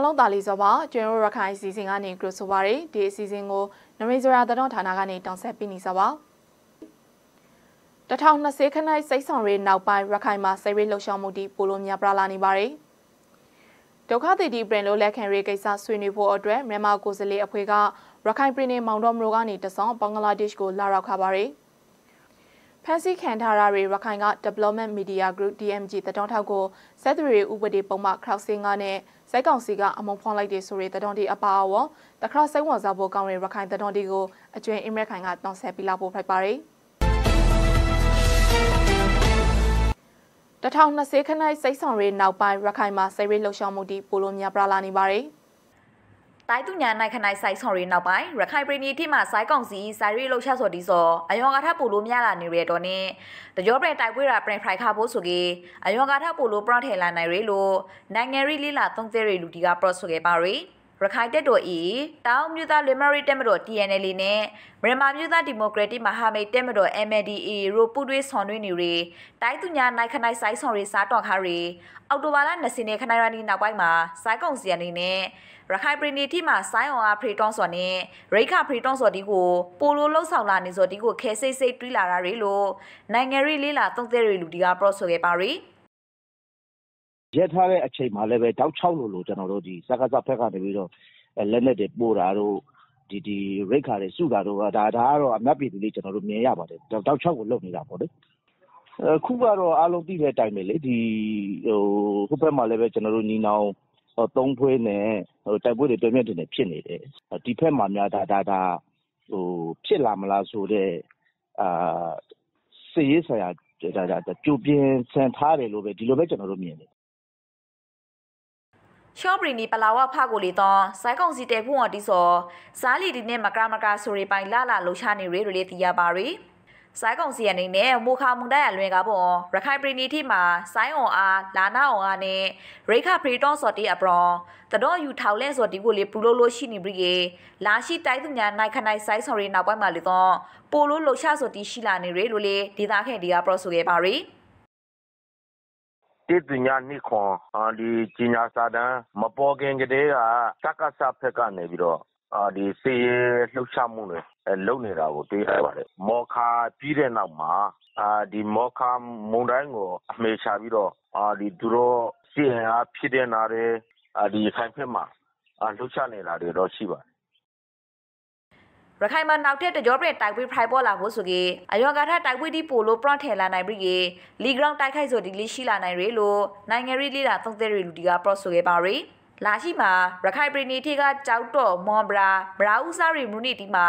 အားလုံးပါလီစောပါကျွန်တော်ရခိုင်အစီအစဉ်ကနေကြိုဆိုပါရယ်ဒီအစီအစဉ်ကိုနရိဇရာတတော်ဌာနကနေတောင်ဆက်ပေးနေစောပါ2020ခန်း၌စိတ်ဆောင်ရေးနောက်ပိုင်းရခိုင်မှာစိတ်ရေးလှုပ်ရှားမှုတီပိုလိုများပြလာနေပါရယ်ဒုက္ခသည်တီပရင်လိုလက်ခံရေးကိစ္စဆွေးနွေးဖို့အတွက်မြန်မာကိုယ်စားလှယ်အဖွဲ့ကရခိုင်ပြည်နယ်မောင်တော်မရိုကနေတဆောင်ဘင်္ဂလားဒေ့ရှ်ကိုလာရောက်ခါပါရယ်။ဖန်စီခံထားတာတွေရခိုင်က Development Media Group DMG တတော်ထောက်ကိုစက်သွေဥပဒေပုံမှန် crowdsourcing နဲ့စိုက်ကောင်စီကအမုံဖွင့်လိုက်တဲ့ဆိုတဲ့တတော်တီအပါအဝတခါစိတ်ဝင်စားဖို့ကောင်းတဲ့ရခိုင်တတော်တီကိုအကျွင်းအင်မရခိုင်ကတောင်းဆက်ပြီးလောက်ဖို့ဖိုက်ပါရယ်2020ခန်း၌စိတ်ဆောင်ရေးနောက်ပိုင်းရခိုင်မှာစိတ်ရေးလှုပ်ရှားမှုတီပိုလိုများပြလာနေပါတယ်။တိုင်းသူညာနိုင်ခနိုင်ဆိုင်ဆောင်ရီနောက်ပိုင်းရခိုင်ပြည်နယ်ထိမှဆိုင်းကောင်စီဆိုင်ရီလှုပ်ရှားစော်ဒီစော်အယောင်ကထပူလို့မရလာနေရတော့နဲ့တကြောပြန်တိုက်ပွဲရာပြန်ဖိုင်ခါဖို့ဆိုကေအယောင်ကထပူလို့ပရော့ထဲလာနိုင်ရလို့နိုင်ငံရေးလီလာသုံးသေးရီလူဒီကပရော့ဆိုခဲ့ပါရီရခိုင်တပ်တော်ဤတောင်မြူသားလီမရီတက်မတော် TNL နဲ့မြန်မာမြူသားဒီမိုကရက်တစ်မဟာမိတ်တက်မတော် MNDA ရိုပူတွေးဆွန်တွင်းနေတွေတိုက်သူညာနိုင်ခနိုင်ဆိုင်ဆွန်တွေစားတော်ခါတွေအော်တိုဘာလ20ရက်ခနိုင်ရနီနောက်ပိုင်းမှာစိုက်ကုံစီရနေနဲ့ရခိုင်ပြည်နယ်ထိမှာဆိုင်းအောင်အားဖရီတွန်စော်နဲ့ရိခဖရီတွန်စော်ဒီကိုပိုလိုလှုပ်ဆောင်လာနေစော်ဒီကိုခဲစိတ်စိတ်တွေးလာတာတွေလို့နိုင်ငံရေးလေးလာသုံးသက်တွေလူဒီကပရော့ဆိုခဲ့ပါရီ။ရပ်ထားတဲ့အချိန်မှာလည်းပဲတောက်လျှောက်လိုလိုကျနော်တို့စကစဘက်ကနေပြီးတော့လက်နက်တွေပို့တာတို့ရိက္ခာတွေစုတာတို့ဒါကတော့အများပြည်သူလည်းကျနော်တို့မြင်ရပါတယ်။တောက်လျှောက်ကိုလုပ်နေတာပေါ့လေ။အခုကတော့အားလုံးသိတဲ့အတိုင်းပဲလေဟိုဘက်မှာလည်းပဲကျနော်တို့ညီနောင်သုံးဖွဲ့နဲ့တိုက်ပွဲတွေပြင်းပြင်းထန်ထန်ဖြစ်နေတယ်။ဒီဘက်မှာများဒါဖြစ်လာမလားဆိုတဲ့စစ်ရေးဆိုင်ရာကြိုပြင်ဆင်ထားတယ်လို့ပဲဒီလိုပဲကျနော်တို့မြင်တယ်ရှော့ဘရီနီပလာဝဖကိုလီတော့ဆိုင်းကောင်စီတဲဖုံဝတီစောဇာလီဒီနဲ့မကရမကဆိုရီပိုင်လာလာလှူရှာနေရေတွေလေးတီးရပါရီဆိုင်းကောင်စီအနေနဲ့မိုခါမွန်တိုက်ရလွင်ကပေါ်ရခိုင်ပြည်နီတိမှာဆိုင်းအောင်အားလာနာအောင်အားနဲ့ရိခပရီတော့စော်တီအပရောတတော်ယူထောင်လဲစော်တီကိုလေပူလို့လို့ရှိနေပြီကေလာရှိတိုက်သူများနိုင်ခနိုင်ဆိုင်းစော်ရီနောက်ပိုင်းမှာလေတော့ပိုလို့လှူရှာစော်တီရှိလာနေရေလို့လေဒေတာခဲဒီကပရောဆိုခဲ့ပါရီတစ်သူညာနှစ်ခွန်ဒီဂျင်ညာစာတန်းမပေါ်ခင်ကတည်းကစက္ကစဖက်ကနေပြီးတော့အာဒီစေလှုပ်ရှားမှုတွေလုံနေတာကိုတွေ့ရပါတယ်မော်ခါပြီးတဲ့နောက်မှာအာဒီမော်ခါမုန်တိုင်းကို အမေချပြီးတော့အာဒီသူတို့စီရင်အားဖြစ်တဲ့နာတွေအာဒီခိုင်ဖက်မှာအလှုပ်ရှားနေတာတွေတော့ရှိပါတယ်ရခိုင်မှာနောက်ထပ်တကြောပြင်တိုက်ပွဲဖိုင်ပေါ်လာဖို့ဆိုကေအယောဂါထတိုက်ပွဲဒီပိုလိုပရန့်ထဲလာနိုင်ပြီကေလီဂရောင်းတိုက်ခိုက်ဆိုဒီလေးရှိလာနိုင်ရလို့နိုင်ငံရေးလေးတာသုံးသက်ရလူဒီကပရော့ဆိုခဲ့ပါရီလာရှိမှာရခိုင်ပြည်နယ်ထိကကြောက်တော့မွန်ဘရာဘရာဦးစားရီမူနီတီမှာ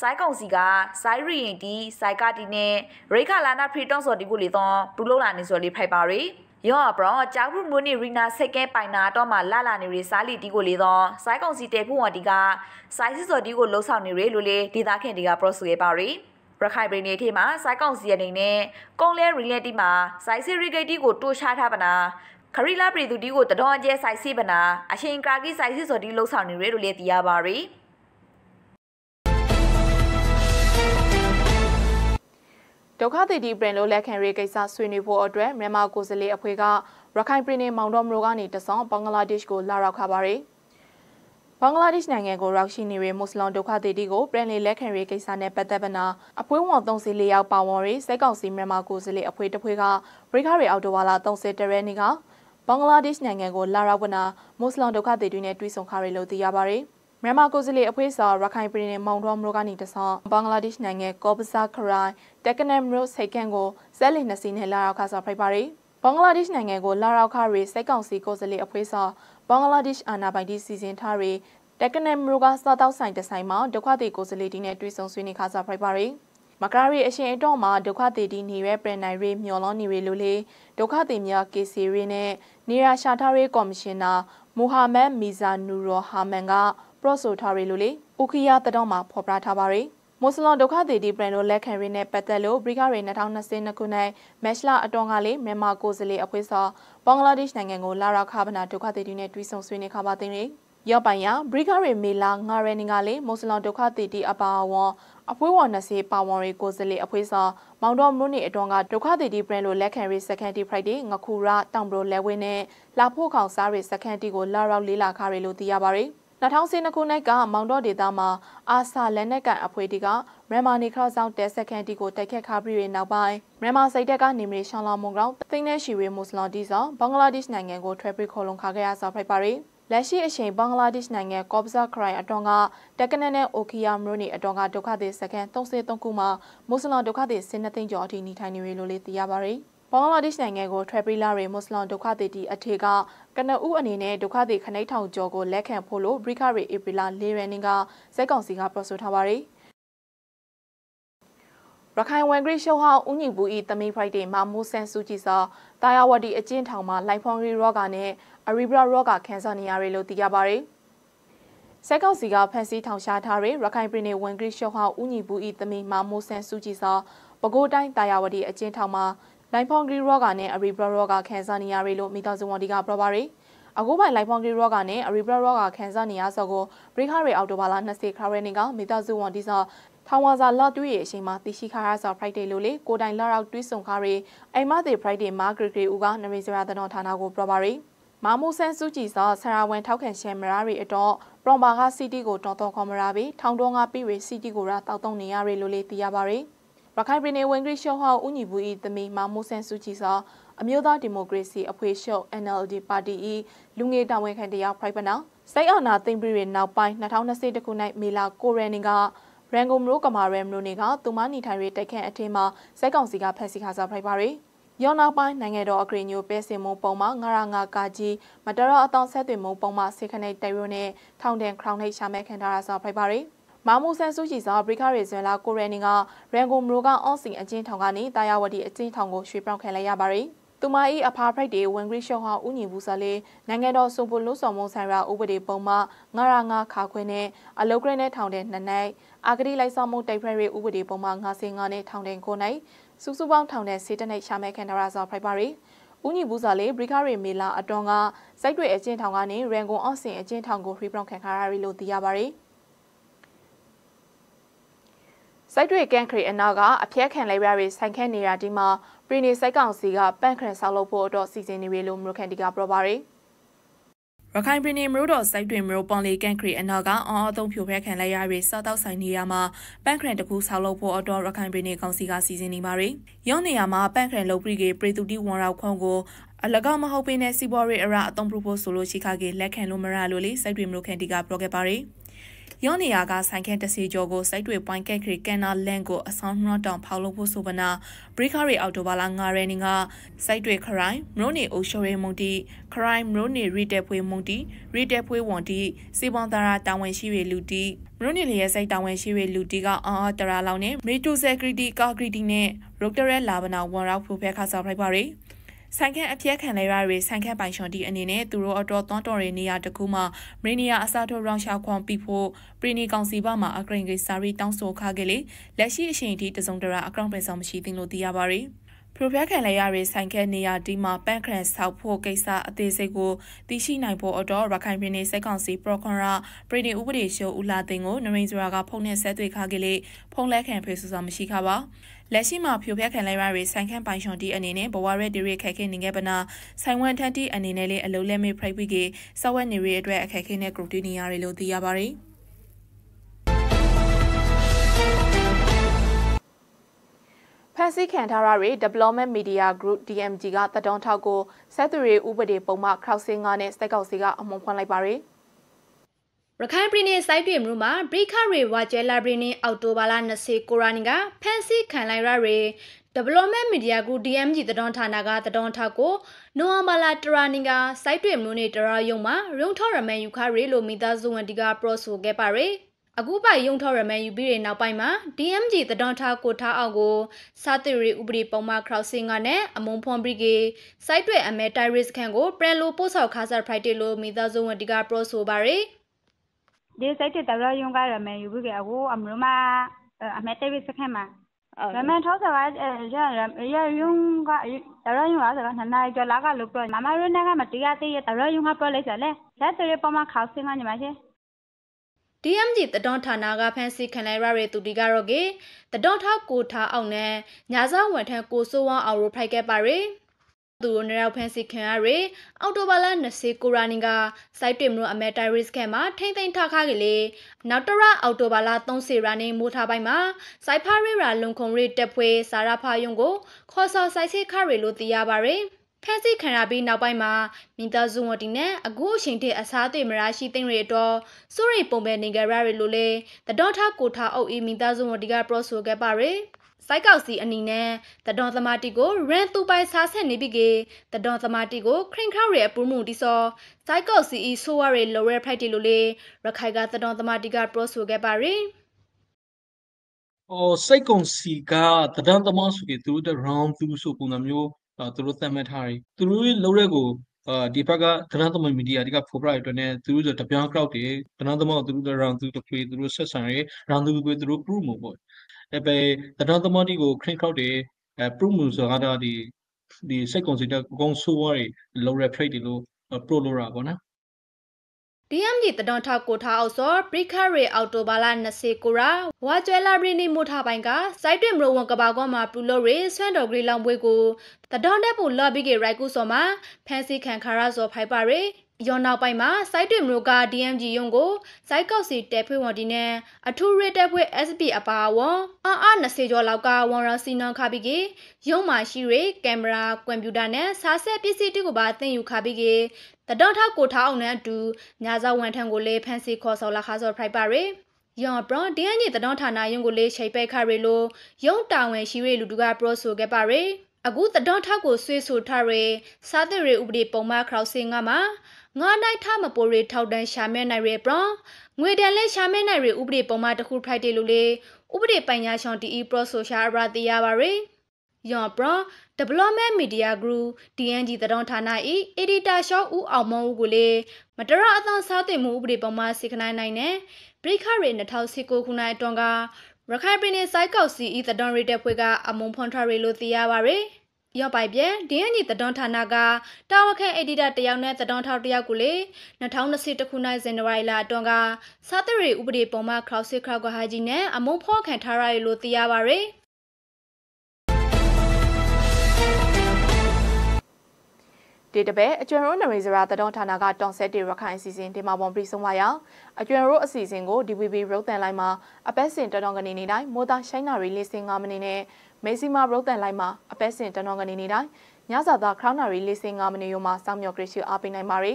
စိုက်ကုံစီကစိုက်ရီရင်တီစိုက်ကတီနဲ့ရိခလာနာဖရီတောင်းစော်တီကိုလေသွန်ဘူးလုံးလာနေစော်လေးဖိုက်ပါရီယောအပရောကြောက်ခုနိုနီရီနာဆက်ကဲပိုင်နာတော့မှလာလာနေရီစားလီတီကိုလေတော့စိုင်းကောင်စီတဲဖူဝတီကစိုင်းစစ်စော်တီကိုလှုပ်ဆောင်နေရီလို့လေဒေတာခင်တီကပရော့ဆူရပါရီရခိုင်ပြည်နယ်ထိမှာစိုင်းကောင်စီအနေနဲ့ကုန်းလဲရီလက်တီမှာစိုင်းစစ်ရီဂိတ်တီကိုတိုးချထားပနာခရီလာပြည်သူတီကိုတတော်အကျဲစိုက်စီပနာအရှင်ကာကီစိုက်စစ်စော်တီလှုပ်ဆောင်နေရီလို့လေသိရပါရီ။ဒုက္ခသည်ဒီပရင်လိုလက်ခံရေးကိစ္စဆွေးနွေးဖို့အတွက်မြန်မာကိုယ်စားလှယ်အဖွဲ့ကရခိုင်ပြည်နယ်မောင်တော်မရိုကနေတဆောင်ဘင်္ဂလားဒေ့ရှ်ကိုလာရောက်ခါပါရယ်ဘင်္ဂလားဒေ့ရှ်နိုင်ငံကိုရောက်ရှိနေတဲ့မွတ်စလွန်ဒုက္ခသည်တွေကိုပရင်လေလက်ခံရေးကိစ္စနဲ့ပတ်သက်ပနာအဖွဲ့ဝင်34ယောက်ပါဝင်ရေးစိတ်ကောက်စီမြန်မာကိုယ်စားလှယ်အဖွဲ့တစ်ဖွဲ့ကဗြိခရီအော်တိုဝါလာ30တရဲနေ့ကဘင်္ဂလားဒေ့ရှ်နိုင်ငံကိုလာရောက်ပနာမွတ်စလွန်ဒုက္ခသည်တွေနဲ့တွေ့ဆုံခါရလို့သိရပါရယ်။မြန်မာကိုယ်စားလှယ်အဖွဲ့စာရခိုင်ပြည်နယ်မောင်တော်မြို့ကနေတဆောင်ဘင်္ဂလားဒေ့ရှ်နိုင်ငံကောပစာခရိုင်တက်ကနမ်မြို့စိတ်ကန့်ကိုဇက်လီနှစ်စီးနဲ့လာရောက်ခါစာဖိုက်ပါရီဘင်္ဂလားဒေ့ရှ်နိုင်ငံကိုလာရောက်ခါရီစိတ်ကောင်စီကိုယ်စားလှယ်အဖွဲ့စာဘင်္ဂလားဒေ့ရှ်အာဏာပိုင်တီစီစဉ်ထားရီတက်ကနမ်မြို့ကစားတောက်ဆိုင်တဆိုင်မှာဒုက္ခသည်ကိုယ်စားလှယ်တီနဲ့တွေ့ဆုံဆွေးနွေးခါစာဖိုက်ပါရီမကရီအရှင်အတော်မှာဒုက္ခသည်တီနေရဲပြန်နိုင်ရေးမျော်လောနေရလို့လေဒုက္ခသည်များ KC ရေးနဲ့နေရာရှာထားရေးကော်မရှင်နာမိုဟာမက်မီဇာနူရောဟာမန်ကပရော့ဆိုထားရလို့လေအိုခီယာတတော်မှာဖော်ပြထားပါရယ်မွတ်စလင်ဒုက္ခသည်တီဘရန်တို့လက်ခံရင်းနဲ့ပတ်သက်လို့ဘရိကရီ2022ခုနှစ်မက်ရှလာအတော်ကလေးမြန်မာကိုယ်စားလှယ်အဖွဲ့ဆောင်ဘင်္ဂလားဒေ့ရှ်နိုင်ငံကိုလာရာခါဘနာဒုက္ခသည်တီနဲ့တွေ့ဆုံဆွေးနွေးခါပါတင်ရယ်ရော့ပိုင်ရဘရိကရီမေလာငါရယ်နင်ကလေးမွတ်စလင်ဒုက္ခသည်တီအပါအဝင်အဖွဲ့ဝင်20ပါဝင်ရီကိုယ်စားလှယ်အဖွဲ့ဆောင်မောင်တော်မွန်းနေအတော်ကဒုက္ခသည်တီဘရန်တို့လက်ခံရင်းစကန်တီဖရိုက်ဒေးငခုရာတောင်ဘရိုလက်ဝင်းနဲ့လာဖို့ခေါင်စားရင်းစကန်တီကိုလာရောက်လေးလာခါရီလို့သိရပါရယ်2012ခုနှစ်ကမောင်တော့ဒေတာမှာအာဆာလက်နက်ကန်အဖွဲ့တီကမြန်မာနေခရဆောင်တဲဆက်ကန်တီကိုတိုက်ခတ်ခါပြီးရနောက်ပိုင်းမြန်မာစိတ်တက်ကနေမရီရှောင်းလာမွန်ကောင်သိန်းနဲ့ရှိဝေမွတ်စလွန်တီဆောင်ဘင်္ဂလားဒေ့ရှ်နိုင်ငံကိုထွဲပြေခေါ်လုံခါခဲ့ရဆောင်ဖိုက်ပါရီလက်ရှိအချိန်ဘင်္ဂလားဒေ့ရှ်နိုင်ငံကော့ဘဇာခရိုင်အတော်ကတက္ကနနဲ့အိုကီယာမရိုနီအတော်ကဒုက္ခသည်စခန်း33ခုမှာမွတ်စလွန်ဒုက္ခသည်12သိန်းကျော်အထိနေထိုင်နေရလို့လည်းသိရပါရယ်။ဘင်္ဂလားဒေ့ရှ်နိုင်ငံကိုထွက်ပြေးလာတဲ့မွတ်စလင်ဒုက္ခသည်တီအထေကကနဦးအနေနဲ့ဒုက္ခသည်ခနိထောင်ကျော်ကိုလက်ခံဖို့လို့ဘရိခရီဧပြီလ၄ရက်နေ့ကစက်ကောင်စီကပြောဆိုထားပါတယ်။ရခိုင်ဝန်ဂရိရှုံဟောင်းဦးညီဘူးဤတမီဖရိုက်ဒေမှာမိုးဆန်စုကြည်စာတာယာဝတီအကျဉ်းထောင်မှာလိုင်ဖုန်ရီရောဂါနဲ့အရီဘရာရောဂါခံစားနေရတယ်လို့သိရပါတယ်။စက်ကောက်စီကဖန်စီထောင်ရှားထားတဲ့ရခိုင်ပြည်နယ်ဝန်ဂရိရှော့ဟောင်းဦးညီဘူးဤသမီးမာမိုးဆန်စုကြည်စာပဲခူးတိုင်းတာယာဝတီအကျဉ်းထောင်မှာလိုင်ဖောင်ဂရီရော့ကနဲ့အရီဘရော့ကခန်းစားနေရပြီလို့မိသားစုဝန်တီကပြောပါရယ်အကိုပိုင်လိုက်ဖောင်ဂရီရော့ကနဲ့အရီဘရော့ကခန်းစားနေရဆော့ကိုဘရိခရီအော်တိုဘာလာ20ခါရဲနေကမိသားစုဝန်တီဆော့ထောင်ဝါစာလတွေးရဲ့အချိန်မှာတရှိခါရဆော့ Friday လို့လေကိုတိုင်လာရောက်တွေးဆုံခါရဲအိမ်မသေး Friday မှာဂရီဂရီဦးကနရီစရာတနော်ဌာနကိုပြောပါရယ်မာမိုဆန်စုကြည်စာဆရာဝန်ထောက်ခံရှယ်မရာတွေအတော့ပရွန်ဘာကစီတီကိုတော်တော်ခေါ်မရာပြီးထောင်တော်ကပြီးရစီတီကိုရာတောက်တုံးနေရရလို့လေသိရပါရယ်ရခိုင်ပြည်နယ်ဝင်ဂရိရှော့ဟောင်းဦးညီဘူး၏သမီးမာမိုးဆန်စုကြည်စွာအမျိုးသားဒီမိုကရေစီအဖွဲ့ချုပ် NLD ပါတီ၏လူငယ်တာဝန်ခံတရားဖိုက်ပနာစိုက်အာနာသိမ့်ပြည်ရဲ့နောက်ပိုင်း2021ခုနှစ်မေလကိုရန်နီကရန်ကုန်မြို့ကမာရမ်မြို့နယ်ကသူမနေထိုင်ရေးတိုက်ခန့်အထင်းမှာစိုက်ကောင်စီကဖက်စီခါစားဖိုက်ပါရီရောနောက်ပိုင်းနိုင်ငံတော်အကြင်ညိုပဲစင်မုံပုံမှာငရငါကာကြီးမတရအတောင်ဆက်သွင်မုံပုံမှာစေခနဲ့တိုင်ရုံးနဲ့ထောင်တန်ခရောင်းနှိတ်ရှာမဲ့ခံထားရစွာဖိုက်ပါရီ။မာမိုဆန်စုကြည်စာဘရိခရေဇွန်လာကိုရနီကရန်ကုန်မြို့ကအော့စင်အချင်းထောင်ကနေတာယာဝတီအချင်းထောင်ကိုရွှေ့ပြောင်းခံလိုက်ရပါတယ်။သူမ၏အဖာဖိုက်တေဝန်ဂရိရှော့ဟောင်းဦးညီဘူးစာလေးနိုင်ငံတော်စုံဖို့လို့ဆောင်မုံဆိုင်ရာဥပဒေပုံမှငါရာငါခါခွင်းနဲ့အလုတ်ကရနဲ့ထောင်တဲ့နှစ်နိုင်အာဂတိလိုက်ဆောင်မှုတိုက်ဖက်ရေဥပဒေပုံမှ95နဲ့ထောင်တဲ့9နိုင်စုစုပေါင်းထောင်တဲ့စေတနိုင်ရှာမဲခံတာရာဆောင်ဖိုက်ပါရီဦးညီဘူးစာလေးဘရိခရေမေလာအတွန်ကစိုက်တွေအချင်းထောင်ကနေရန်ကုန်အော့စင်အချင်းထောင်ကို rebrand ခံခါရရီလို့သိရပါတယ်။စိုက်တွေကန်ခရီအနာကအဖျက်ခံလိုက်ရတွေဆိုင်ခဲနေတာဒီမှာပရီနေစိုက်ကောင်စီကပန့်ခရန်ဆောက်လုပ်ဖို့အတွက်စီစဉ်နေပြီလို့မြို့ခန့်တီကပြောပါရယ်ရခိုင်ပြည်နယ်မြို့တော်စိုက်တွင်မြို့ပေါ်လေကန်ခရီအနာကအော်အုံဖြိုဖျက်ခံလိုက်ရပြီးစောက်တောက်ဆိုင်နေရမှာပန့်ခရန်တခုဆောက်လုပ်ဖို့အတော်ရခိုင်ပြည်နယ်ကောင်စီကစီစဉ်နေပါရယ်ရုံးနေရမှာပန့်ခရန်လုပ်ပြီးကပြည်သူတိဝန်ရောက်ခွန်ကိုအလကောင်မဟုတ်ပင်တဲ့စီပေါ်ရီအရာအုံပြုဖို့ဆိုလို့ရှိခါကလက်ခံလို့မရလို့လေစိုက်တွင်မြို့ခန့်တီကပြောခဲ့ပါရယ်ရော့နေရာကဆိုင်ခဲတစီကျော်ကိုစိုက်တွေပွိုင်းကဲခရီကန်နာလန်ကိုအဆောင်နှော့တောင်ဖောက်လို့ဖို့ဆိုပနာဘရိခရီအော်တိုဘာလာ9ရက်နေ့ကစိုက်တွေခရိုင်မရိုနေအိုရှိုရဲမုန်တီခရိုင်မရိုနေရီတက်ဖွေးမုန်တီရီတက်ဖွေးဝန်တီစေပွန်သာရာတာဝန်ရှိရလူတီမရိုနေလျက်စိုက်တာဝန်ရှိရလူတီကအာအာတရာလောင်းနဲ့မေတူဆယ်ဂရီတီကာဂရီတီနဲ့ရိုက်တရဲလာဗနာဝန်ရောက်ဖိုဖဲခါစာဖိုက်ပါရီဆိုင်ခန့်အပြက်ခံလိုက်ရတွေဆိုင်ခန့်ပိုင်ရှင်တီအနေနဲ့သူတို့အတော်သွန်းတော်တွေနေရာတခုမှမရင်းနီယာအစားထိုးရောင်းရှာခွန်ပြီးဖို့ပရီနီကောင်စီဘက်မှအကရင်ဂေစာရီတောင်းဆိုခါခဲ့လေလက်ရှိအချိန်ထိတစုံတရာအကောင့်ပင်ဆောင်မရှိသင့်လို့သိရပါရယ်ပရိုဖက်ခံလိုက်ရတဲ့ဆိုင်ခဲနေရာဒီမှာပန့်ခရန်ဆောက်ဖို့ကိစ္စအသေးစိတ်ကိုသိရှိနိုင်ဖို့အတော့ရခိုင်ပြည်နယ်စစ်ကောင်စီပရခွန်ရာပြည်နယ်ဥပဒေချုပ်ဦးလာသိန်းကိုနရိန်ဇရာကဖုန်းနဲ့ဆက်သွယ်ခါခဲ့လေဖုန်းလက်ခံဖေးဆိုစာမရှိခါပါလက်ရှိမှာဖြိုဖျက်ခံလိုက်ရတဲ့ဆိုင်ခန့်ပိုင်ရှင်တီအနေနဲ့ဘဝရက်ဒီရခက်ခဲနေခဲ့ပနာဆိုင်ဝန်ထန်တီအနေနဲ့လည်းအလုံးလက်မေဖရိုက်ပြီးကဆော့ဝဲနေရတဲ့အတွက်အခက်ခဲနဲ့ဂရုတီနေရတယ်လို့သိရပါတယ်ဖက်စီခံထားရတဲ့ Development Media Group DMG ကတတော်ထောက်ကိုဆက်သူရေဥပဒေပုံမှ crossing 9နဲ့စက်ကောက်စီကအမုံဖွင့်လိုက်ပါရယ်။ရခိုင်ပြည်နယ်စိုက်တွေမြို့မှာဘရိခရီဝါကျဲလာဘရီနင်းအော်တိုဘာလ20ကိုရာနီကဖန်စီခံလိုက်ရရီ Development Media က DMG တဒွန်ဌာနကတဒွန်ထောက်ကိုနိုအမလာတရာနီကစိုက်တွေမြို့နေတရာယုံမှာရုံထော်ရမန်ယူခရီလိုမိသားစုဝင်တီကပရော့ဆိုခဲ့ပါရီအခုပိုင်ရုံထော်ရမန်ယူပြီးတဲ့နောက်ပိုင်းမှာ DMG တဒွန်ထောက်ကိုထားအောင်ကိုစာတိရီဥပဒေပုံမှာ crossing ကနဲ့အမုံဖွန်ဘရီကေစိုက်တွေအမဲ Tyrese ခန်ကို Prelo ပို့ဆောင်ခါစား Friday လိုမိသားစုဝင်တီကပရော့ဆိုပါရီဒီစိုက်တဲ့တရယုံကတော့မယ်ယူဘူးကအကိုအမရမအမဲတဲ့ဝိစခဲမှာရမန်ထောစပါရရယုံကတရယုံကဆိုတော့နှစ်နာရီကျော်လာကလို့ပြောမမရနေကမတရားသေးရတရယုံကပြောလိုက်စလဲလက်တွေပေါ်မှာခေါက်စင်းကညီမရှိ DMG တဒွန်ဌာနကဖန်စီခံလိုက်ရတဲ့သူဒီကတော့ကေတဒွန်ထောက်ကိုထားအောင်နဲ့ညာစောင်းဝန်ထမ်းကိုစိုးဝေါအောင်ရိုဖိုက်ကဲပါရယ်သူတို့နရောက်ဖန်စီခံရရအော်တိုဘာလ20ကိုရာနီကစိုက်တွင်မလို့အမဲတိုင်ရစ်ခဲမှာထိမ့်သိမ့်ထားခါကလေးနောက်တရအော်တိုဘာလ30ရာနီမိုးထားပိုင်းမှာစိုက်ဖာရီရာလုံခုံရီတက်ဖွဲစာရာဖာယုံကိုခေါ်ဆော်စိုက်စီခရီလို့သိရပါရယ်ဖက်စီခံရပြီးနောက်ပိုင်းမှာမိသားစုဝင်တီနဲ့အခုအချိန်ထိအစားအသွေးမရရှိသိမ့်ရတော့စိုးရိမ်ပုံပဲနေကြရရလို့လေတတော်ထားကိုထားအုပ်ဤမိသားစုဝင်တီကပရော့ဆိုခဲ့ပါရယ်စိုက်ကောက်စီအနီနဲ့တဒွန်သမာတီကိုရန်သူပိုင်စားဆက်နေပြီကေတဒွန်သမာတီကိုခရင်ခေါရဲအပူမှုတိစောစိုက်ကောက်စီအီဆိုဝရဲလော်ရဲဖိုက်တီလိုလေရခိုင်ကတဒွန်သမာတီကပရော့ဆိုခဲ့ပါရီအော်စိုက်ကွန်စီကတဒွန်သမာဆိုကေသူတို့ round သူဆိုပုံစံမျိုးသူတို့သတ်မှတ်ထားတယ်သူတို့ရဲ့လော်ရဲကိုအာဒီဘက်ကဒဏ္ဍသမမီဒီယာတွေကဖိုပရိုက်အတွက်နဲ့သူတို့ဆိုတပြောင်း crowd တွေဒဏ္ဍသမသူတို့ round သူတို့တွေသူတို့ဆက်ဆံရေး round သူကိုသူတို့ prove မို့ပေါ့အဲပဲသတ္တသမတိကိုခရင်ခေါက်တယ်အဲ proof မှုဆိုတာကတော့ဒီဒီစိတ်ကုန်စိတ်တက်အကုန်ဆိုးဝါးတွေ low rate trade တွေလို့ pro လို့ရပါဘောနော် DMG တတော်ထောက်ကိုထားအောင်စောပရိခရေအော်တိုဘာလာ20ကိုရာဝါကျွဲလာပရိနေမထပိုင်းကစိုက်တွင်မရဝန်ကဘာကောမှာပူလို့ရေဆွမ်းတော်ကလေးလောင်ပွေးကိုတတော်တဲ့ပူလော်ဘီကေရိုက်ကူစောမှာဖန်စီခံခါရစောဖိုက်ပါရေရောနောက်ပိုင်းမှာစိုက်တွင်မရိုကာ DMG ရုံကိုစိုက်ကောက်စီတဲဖွဲ့ဝန်ဒီနဲ့အထူးရတဲဖွဲ့ SP အပါဝန်အာအာ20ကျော်လောက်ကဝန်ရစီနောင်ခါပြီးကေရုံမှာရှိရကင်မရာကွန်ပျူတာနဲ့စားဆက်ပစ္စည်းတွေကိုပါသင်ယူခါပြီးကေတတော်ထောက်ကိုထောက်အောင်နဲ့အတူညာဇဝန်ထံကိုလည်းဖန်စီခေါ်ဆောင်လာခါစောဖရိုက်ပါရယ်ယောဘရွန်ဒီအန်ညီတတော်ဌာနယုံကိုလေးချိန်ပဲခါရီလိုယုံတာဝန်ရှိရလူတူကပရောဆိုခဲ့ပါရယ်အခုတတော်ထောက်ကိုဆွေးဆိုထားရဲစာသစ်ရေဥပဒေပုံမှန်ခရောက်စင်ကမှာငါနိုင်ထမပိုရေထောက်တန်းရှာမဲနိုင်ရဲပရငွေတန်လဲရှာမဲနိုင်ရဲဥပဒေပုံမှန်တစ်ခု Friday လို့လေဥပဒေပညာရှင်တီအီပရဆိုရှာအရာတရားပါရဲယောပရ Development Media Group DNG တတော်ဌာန၏ Editor ရှော့ဦးအောင်မုံဦးကိုလေမတရအသံစားတင်မှုဥပဒေပုံမှန်စေခနိုင်နိုင်နဲ့ပြိခရေ2019ခုနှစ်အတွင်းကရခိုင်ပြည်နယ်စိုက်ကောက်စီဤတဒွန်ရီတက်ဖွဲ့ကအမုံဖွန်ထွားရီလို့သိရပါရယ်ရော့ပိုက်ပြဲဒင်းအညီတဒွန်ဌာနကတာဝခန့်အေဒီတာတယောက်နဲ့တဒွန်ထောက်တယောက်ကိုလေ2020ခုနှစ်ဇန်နဝါရီလအတွင်းကစာသရေဥပဒေပုံမှန် crowd 6 crowd ကဟာကြီးနဲ့အမုံဖော့ခံထားရလို့သိရပါရယ်ဒီတပဲအကျွံရိုးနရိစရာတတော်ဌာနကတောင်ဆက်တီရခိုင်အစီအစဉ်ဒီမှာပေါ်ပြီးဆုံးပါရအကျွံရိုးအစီအစဉ်ကို DVB ရုပ်သံလိုင်းမှာအပတ်စဉ်တတော်ကနေနေတိုင်းမောတာရှိုင်းနာရီလေးစင်9မိနစ်နဲ့မေဆီမာရုပ်သံလိုင်းမှာအပတ်စဉ်တတော်ကနေနေတိုင်းညစာသားခရောင်းနာရီလေးစင်9မိနစ်ရောမှာစောင့်မျှော်ကြည့်ရှုအားပေးနိုင်ပါရ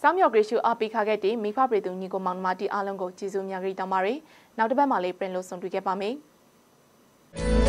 စောင့်မျှော်ကြည့်ရှုအားပေးခခဲ့တဲ့မိဖပြည်သူညီကိုမောင်နှမတီအားလုံးကိုကျေးဇူးများကြီးတောင်းပါရနောက်တစ်ပတ်မှလေးပြင်လို့ဆုံတွေ့ခဲ့ပါမယ်